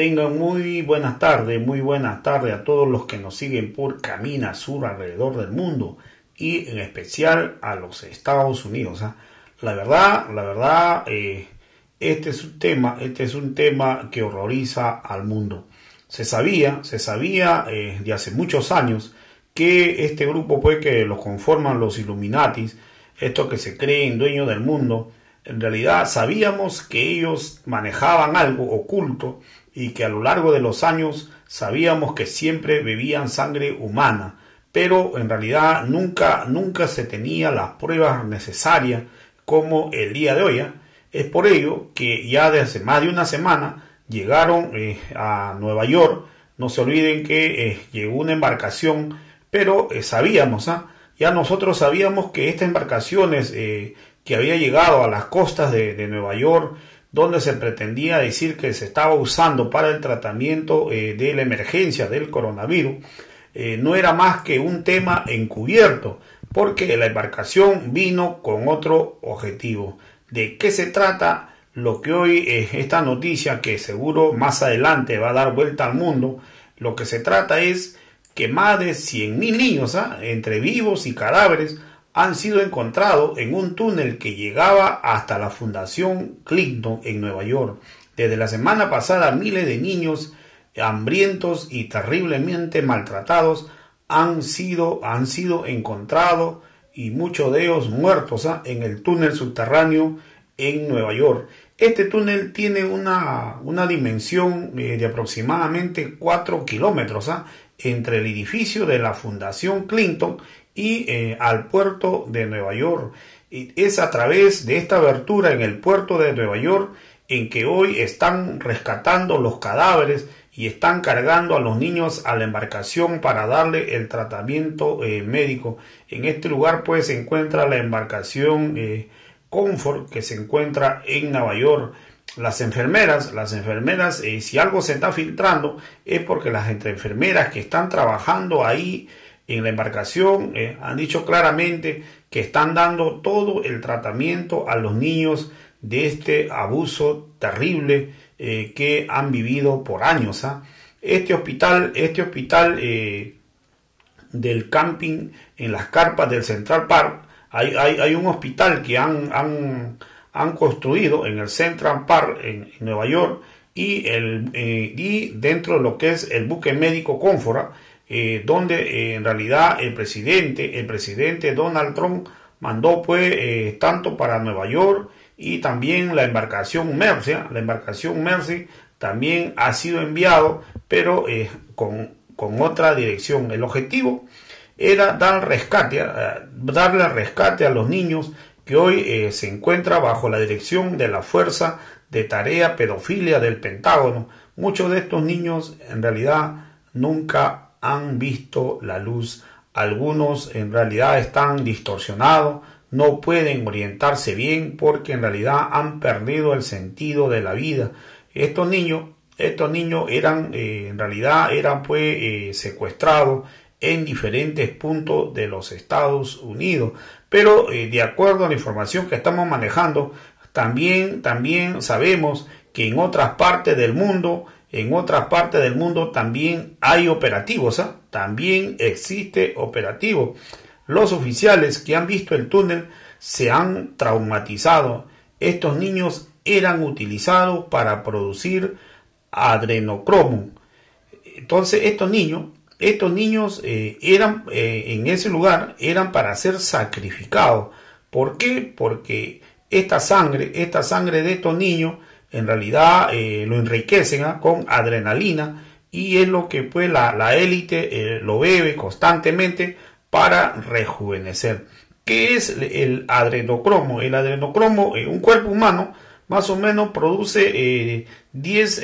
Tengan muy buenas tardes, muy buenas tardes a todos los que nos siguen por Camina Sur alrededor del mundo y en especial a los Estados Unidos. ¿ah? La verdad, la verdad, eh, este es un tema, este es un tema que horroriza al mundo. Se sabía, se sabía eh, de hace muchos años que este grupo pues que lo conforman los Illuminatis, estos que se creen dueños del mundo, en realidad sabíamos que ellos manejaban algo oculto y que a lo largo de los años sabíamos que siempre bebían sangre humana, pero en realidad nunca, nunca se tenía las pruebas necesarias como el día de hoy. ¿eh? Es por ello que ya desde hace más de una semana llegaron eh, a Nueva York. No se olviden que eh, llegó una embarcación, pero sabíamos, ¿ah? ya nosotros sabíamos que estas embarcaciones que había llegado a las costas de Nueva York donde se pretendía decir que se estaba usando para el tratamiento eh, de la emergencia del coronavirus, eh, no era más que un tema encubierto, porque la embarcación vino con otro objetivo. ¿De qué se trata? Lo que hoy es eh, esta noticia, que seguro más adelante va a dar vuelta al mundo, lo que se trata es que más de 100.000 niños, ¿ah? entre vivos y cadáveres, han sido encontrados en un túnel que llegaba hasta la Fundación Clinton en Nueva York. Desde la semana pasada miles de niños hambrientos y terriblemente maltratados han sido, han sido encontrados y muchos de ellos muertos ¿ah? en el túnel subterráneo en Nueva York. Este túnel tiene una, una dimensión eh, de aproximadamente 4 kilómetros ¿ah? entre el edificio de la Fundación Clinton y eh, al puerto de Nueva York. es a través de esta abertura en el puerto de Nueva York en que hoy están rescatando los cadáveres y están cargando a los niños a la embarcación para darle el tratamiento eh, médico. En este lugar pues se encuentra la embarcación eh, Comfort que se encuentra en Nueva York las enfermeras, las enfermeras, eh, si algo se está filtrando, es porque las enfermeras que están trabajando ahí en la embarcación eh, han dicho claramente que están dando todo el tratamiento a los niños de este abuso terrible eh, que han vivido por años. ¿ah? Este hospital, este hospital del camping en las carpas del Central Park, hay, hay, un hospital que han han construido en el Central Park en, Nueva York y, el, eh, dentro de lo que es el buque médico Confora eh, donde eh, en realidad el presidente, el presidente Donald Trump mandó pues tanto para Nueva York y también la embarcación Mercy, ¿ah? la embarcación Mercy también ha sido enviado, pero con, con otra dirección. El objetivo era dar rescate, ah, darle rescate a los niños que hoy eh, se encuentra bajo la dirección de la Fuerza de Tarea Pedofilia del Pentágono. Muchos de estos niños en realidad nunca han visto la luz. Algunos en realidad están distorsionados, no pueden orientarse bien porque en realidad han perdido el sentido de la vida. Estos niños, estos niños eran, eh, en realidad eran pues eh, secuestrados en diferentes puntos de los Estados Unidos. Pero eh, de acuerdo a la información que estamos manejando, también, también sabemos que en otras partes del mundo, en otras partes del mundo también hay operativos, ¿ah? también existe operativo. Los oficiales que han visto el túnel se han traumatizado. Estos niños eran utilizados para producir adrenocromo. Entonces estos niños estos niños eh, eran eh, en ese lugar eran para ser sacrificados. ¿Por qué? Porque esta sangre, esta sangre de estos niños, en realidad eh, lo enriquecen ¿ah? con adrenalina y es lo que pues la élite lo bebe constantemente para rejuvenecer. ¿Qué es el adrenocromo? El adrenocromo, un cuerpo humano, más o menos produce 10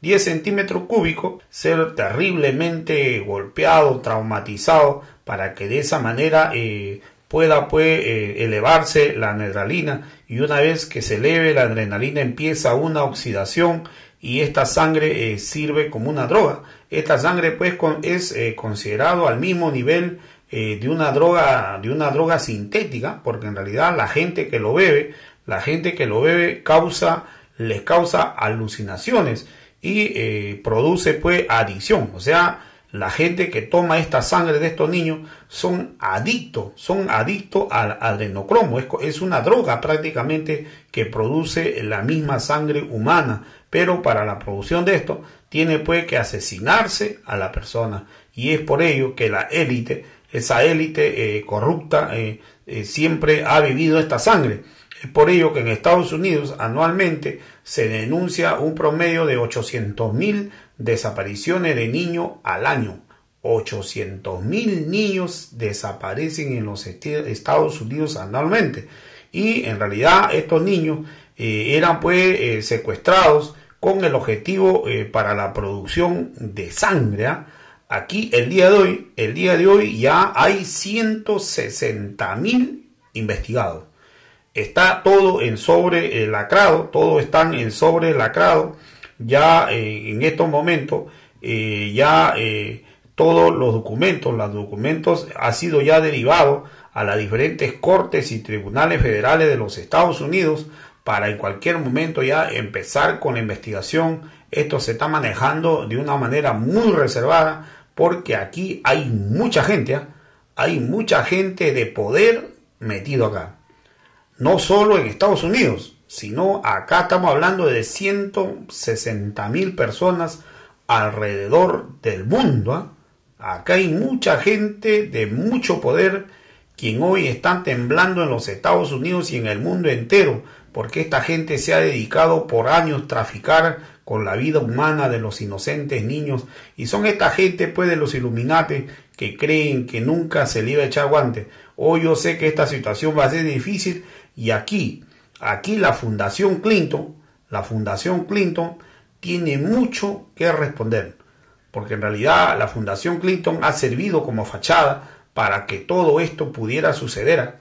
10 centímetros cúbicos, ser terriblemente golpeado, traumatizado, para que de esa manera eh, pueda pues, eh, elevarse la adrenalina y una vez que se eleve la adrenalina empieza una oxidación y esta sangre eh, sirve como una droga. Esta sangre pues es considerada considerado al mismo nivel de una droga de una droga sintética, porque en realidad la gente que lo bebe, la gente que lo bebe causa les causa alucinaciones y eh, produce pues adicción. O sea, la gente que toma esta sangre de estos niños son adictos, son adictos al adrenocromo. Es, una droga prácticamente que produce la misma sangre humana. Pero para la producción de esto tiene pues que asesinarse a la persona. Y es por ello que la élite, esa élite eh, corrupta, eh, siempre ha bebido esta sangre por ello que en Estados Unidos anualmente se denuncia un promedio de 800.000 desapariciones de niños al año. 800.000 niños desaparecen en los Estados Unidos anualmente. Y en realidad estos niños eh, eran pues eh, secuestrados con el objetivo eh, para la producción de sangre. ¿ah? Aquí el día de hoy, el día de hoy ya hay 160.000 investigados. Está todo en sobre lacrado, todo están en sobre lacrado. Ya eh, en estos momentos, eh, ya eh, todos los documentos, los documentos han sido ya derivados a las diferentes cortes y tribunales federales de los Estados Unidos para en cualquier momento ya empezar con la investigación. Esto se está manejando de una manera muy reservada porque aquí hay mucha gente, ¿ah? hay mucha gente de poder metido acá no solo en Estados Unidos, sino acá estamos hablando de 160 mil personas alrededor del mundo. ¿ah? Acá hay mucha gente de mucho poder quien hoy está temblando en los Estados Unidos y en el mundo entero, porque esta gente se ha dedicado por años a traficar con la vida humana de los inocentes niños, y son esta gente pues de los Illuminati que creen que nunca se le iba a echar guante. Hoy yo sé que esta situación va a ser difícil y aquí, aquí la Fundación Clinton, la Fundación Clinton tiene mucho que responder, porque en realidad la Fundación Clinton ha servido como fachada para que todo esto pudiera suceder.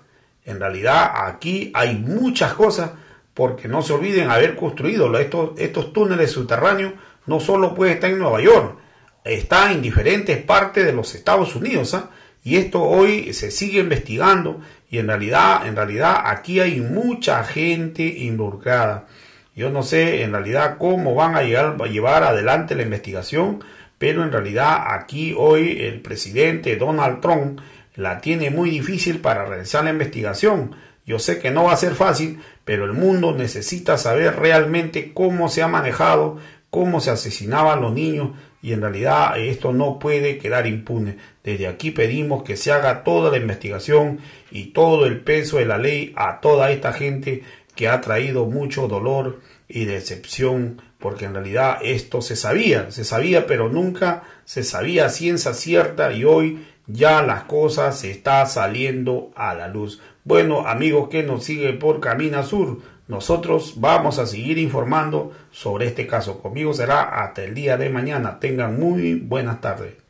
En realidad aquí hay muchas cosas, porque no se olviden haber construido estos, túneles subterráneos, no solo puede estar en Nueva York, está en diferentes partes de los Estados Unidos. ¿ah? Y esto hoy se sigue investigando y en realidad, en realidad aquí hay mucha gente involucrada. Yo no sé en realidad cómo van a, a llevar adelante la investigación, pero en realidad aquí hoy el presidente Donald Trump la tiene muy difícil para realizar la investigación. Yo sé que no va a ser fácil, pero el mundo necesita saber realmente cómo se ha manejado, cómo se asesinaban los niños, y en realidad esto no puede quedar impune. Desde aquí pedimos que se haga toda la investigación y todo el peso de la ley a toda esta gente que ha traído mucho dolor y decepción, porque en realidad esto se sabía, se sabía, pero nunca se sabía ciencia cierta y hoy ya las cosas se está saliendo a la luz. Bueno, amigos que nos sigue por Camina Sur, nosotros vamos a seguir informando sobre este caso. Conmigo será hasta el día de mañana. Tengan muy buenas tardes.